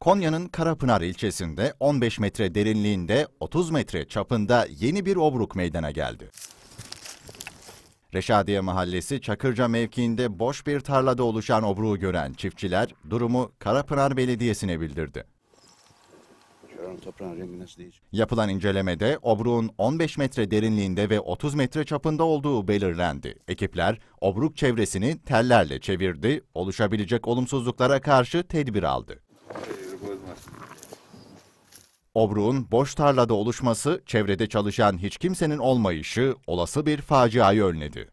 Konya'nın Karapınar ilçesinde 15 metre derinliğinde 30 metre çapında yeni bir obruk meydana geldi. Reşadiye Mahallesi Çakırca mevkiinde boş bir tarlada oluşan obruğu gören çiftçiler durumu Karapınar Belediyesi'ne bildirdi toprağın rengi nasıl değişiyor? Yapılan incelemede obruğun 15 metre derinliğinde ve 30 metre çapında olduğu belirlendi. Ekipler obruk çevresini tellerle çevirdi, oluşabilecek olumsuzluklara karşı tedbir aldı. Obruğun boş tarlada oluşması, çevrede çalışan hiç kimsenin olmayışı olası bir faciayı önledi.